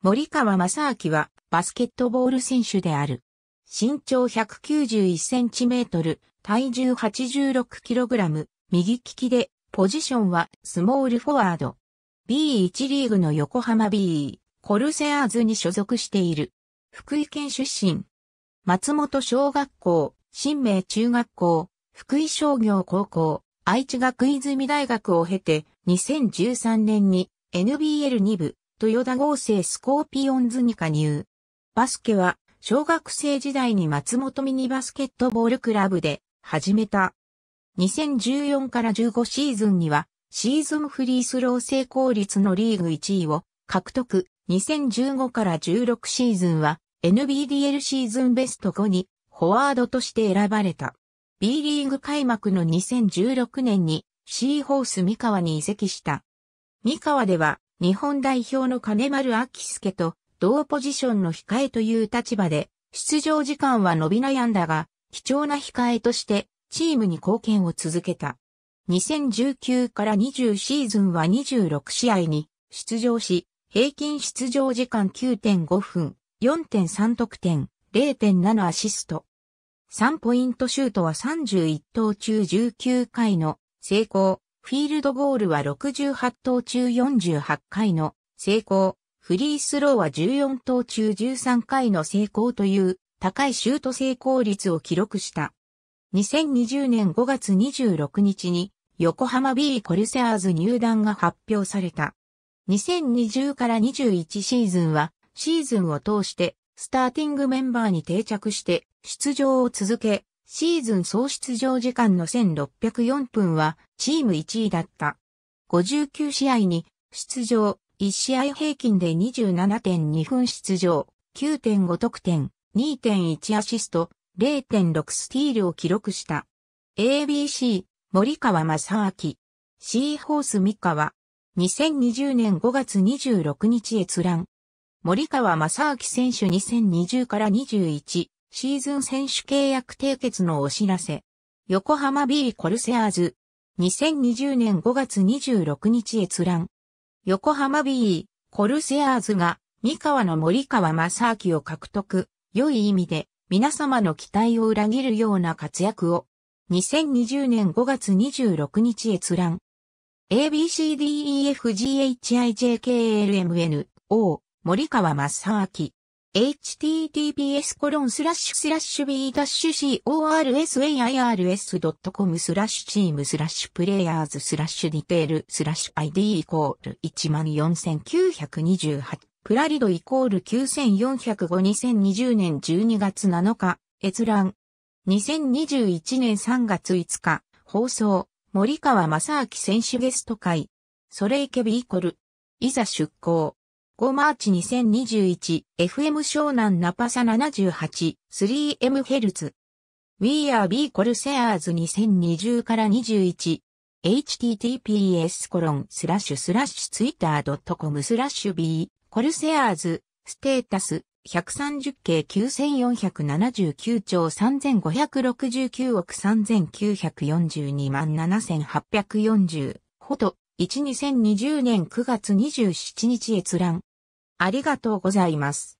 森川正明はバスケットボール選手である。身長191センチメートル、体重86キログラム、右利きで、ポジションはスモールフォワード。B1 リーグの横浜 B、コルセアーズに所属している。福井県出身。松本小学校、新明中学校、福井商業高校、愛知学泉大学を経て、2013年に NBL2 部豊田合成スコーピオンズに加入。バスケは、小学生時代に松本ミニバスケットボールクラブで始めた。2014から15シーズンには、シーズンフリースロー成功率のリーグ1位を獲得。2015から16シーズンは NBDL シーズンベスト5にフォワードとして選ばれた。B リーグ開幕の2016年にシーホース三河に移籍した。三河では日本代表の金丸明介と同ポジションの控えという立場で、出場時間は伸び悩んだが、貴重な控えとしてチームに貢献を続けた。2019から20シーズンは26試合に出場し、平均出場時間9.5分、4.3得点、0.7アシスト。3ポイントシュートは31投中19回の成功、フィールドゴールは68投中48回の成功、フリースローは14投中13回の成功という高いシュート成功率を記録した。2020年5月26日に横浜 B コルセアーズ入団が発表された。2020から21シーズンはシーズンを通してスターティングメンバーに定着して出場を続け、シーズン総出場時間の1604分はチーム1位だった。59試合に出場、1試合平均で27.2分出場、9.5得点、2.1アシスト、0.6スティールを記録した。ABC、森川正明、シーホース三河、2020年5月26日閲覧。森川正明選手2020から21。シーズン選手契約締結のお知らせ。横浜 B コルセアーズ。2020年5月26日閲覧。横浜 B コルセアーズが三河の森川正明を獲得。良い意味で皆様の期待を裏切るような活躍を。2020年5月26日閲覧。ABCDEFGHIJKLMNO 森川正明。https コロンスラッシュスラッシュ b-corsairs.com スラッシュチームスラッシュプレイヤーズスラッシュディテールスラッシュ ID イコール14928プラリドイコール94052020年12月7日閲覧2021年3月5日放送森川正明選手ゲスト会それイケビイコルいざ出航。5マーチ 2021FM 湘南ナパサ 78-3MHz We are B Corsairs 2020から 21https コロンスラッシュスラッシュツイッター .com スラッシュ B コルセアーズステータス130系9479兆3569億3942万7840ほど1 2020年9月27日閲覧ありがとうございます。